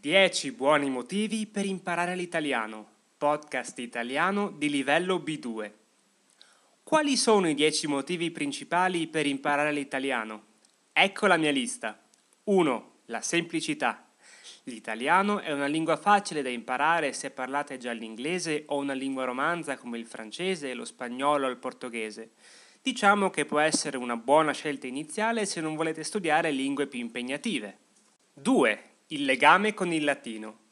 10 buoni motivi per imparare l'italiano, podcast italiano di livello B2. Quali sono i 10 motivi principali per imparare l'italiano? Ecco la mia lista. 1. La semplicità. L'italiano è una lingua facile da imparare se parlate già l'inglese o una lingua romanza come il francese, lo spagnolo o il portoghese. Diciamo che può essere una buona scelta iniziale se non volete studiare lingue più impegnative. 2. Il legame con il latino.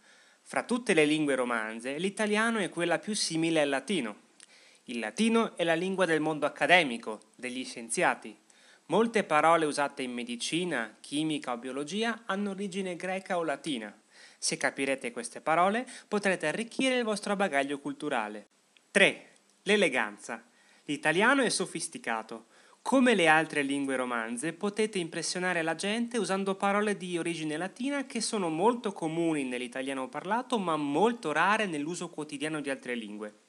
Fra tutte le lingue romanze, l'italiano è quella più simile al latino. Il latino è la lingua del mondo accademico, degli scienziati. Molte parole usate in medicina, chimica o biologia hanno origine greca o latina. Se capirete queste parole, potrete arricchire il vostro bagaglio culturale. 3. L'eleganza. L'italiano è sofisticato come le altre lingue romanze, potete impressionare la gente usando parole di origine latina che sono molto comuni nell'italiano parlato ma molto rare nell'uso quotidiano di altre lingue.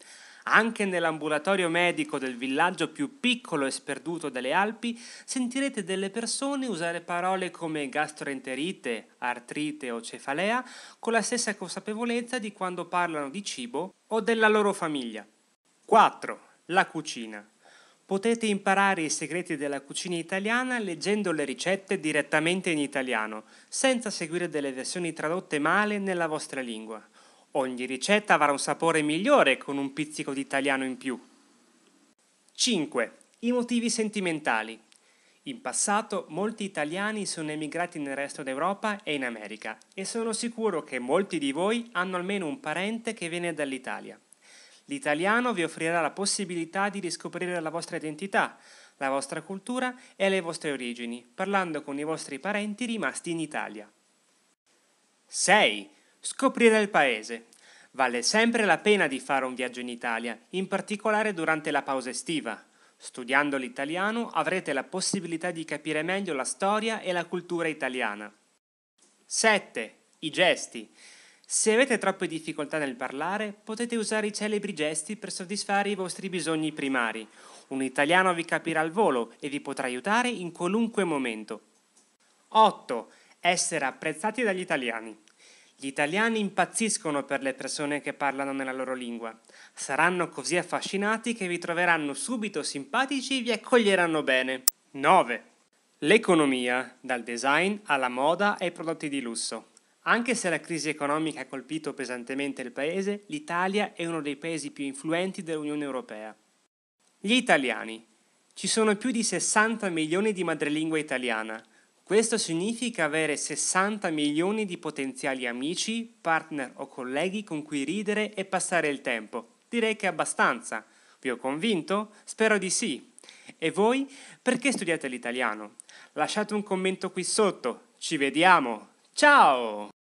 Anche nell'ambulatorio medico del villaggio più piccolo e sperduto delle Alpi sentirete delle persone usare parole come gastroenterite, artrite o cefalea con la stessa consapevolezza di quando parlano di cibo o della loro famiglia. 4. La cucina potete imparare i segreti della cucina italiana leggendo le ricette direttamente in italiano, senza seguire delle versioni tradotte male nella vostra lingua. Ogni ricetta avrà un sapore migliore con un pizzico di italiano in più. 5. I motivi sentimentali. In passato molti italiani sono emigrati nel resto d'Europa e in America e sono sicuro che molti di voi hanno almeno un parente che viene dall'Italia. L'italiano vi offrirà la possibilità di riscoprire la vostra identità, la vostra cultura e le vostre origini, parlando con i vostri parenti rimasti in Italia. 6. Scoprire il paese. Vale sempre la pena di fare un viaggio in Italia, in particolare durante la pausa estiva. Studiando l'italiano avrete la possibilità di capire meglio la storia e la cultura italiana. 7. I gesti. Se avete troppe difficoltà nel parlare, potete usare i celebri gesti per soddisfare i vostri bisogni primari. Un italiano vi capirà al volo e vi potrà aiutare in qualunque momento. 8. Essere apprezzati dagli italiani. Gli italiani impazziscono per le persone che parlano nella loro lingua. Saranno così affascinati che vi troveranno subito simpatici e vi accoglieranno bene. 9. L'economia, dal design alla moda e ai prodotti di lusso. Anche se la crisi economica ha colpito pesantemente il paese, l'Italia è uno dei paesi più influenti dell'Unione Europea. Gli italiani. Ci sono più di 60 milioni di madrelingua italiana. Questo significa avere 60 milioni di potenziali amici, partner o colleghi con cui ridere e passare il tempo. Direi che è abbastanza. Vi ho convinto? Spero di sì. E voi? Perché studiate l'italiano? Lasciate un commento qui sotto. Ci vediamo! Ciao!